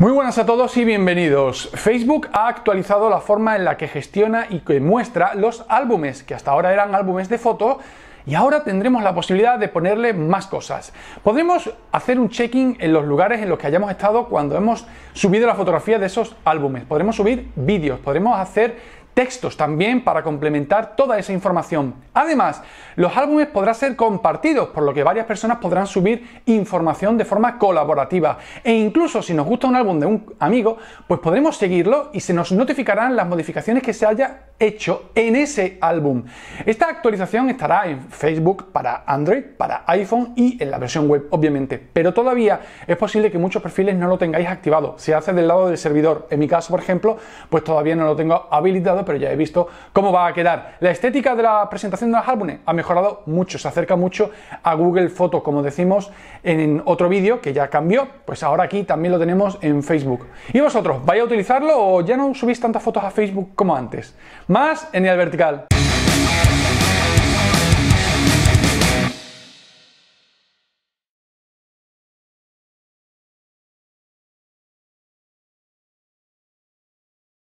Muy buenas a todos y bienvenidos. Facebook ha actualizado la forma en la que gestiona y que muestra los álbumes, que hasta ahora eran álbumes de fotos, y ahora tendremos la posibilidad de ponerle más cosas. Podremos hacer un check-in en los lugares en los que hayamos estado cuando hemos subido la fotografía de esos álbumes. Podremos subir vídeos, podremos hacer textos también para complementar toda esa información. Además, los álbumes podrán ser compartidos, por lo que varias personas podrán subir información de forma colaborativa. E incluso si nos gusta un álbum de un amigo, pues podremos seguirlo y se nos notificarán las modificaciones que se haya hecho en ese álbum. Esta actualización estará en Facebook para Android, para iPhone y en la versión web, obviamente. Pero todavía es posible que muchos perfiles no lo tengáis activado. Se hace del lado del servidor. En mi caso, por ejemplo, pues todavía no lo tengo habilitado pero ya he visto cómo va a quedar. La estética de la presentación de los álbumes ha mejorado mucho, se acerca mucho a Google Fotos, como decimos en otro vídeo que ya cambió, pues ahora aquí también lo tenemos en Facebook. ¿Y vosotros, vais a utilizarlo o ya no subís tantas fotos a Facebook como antes? Más en el vertical.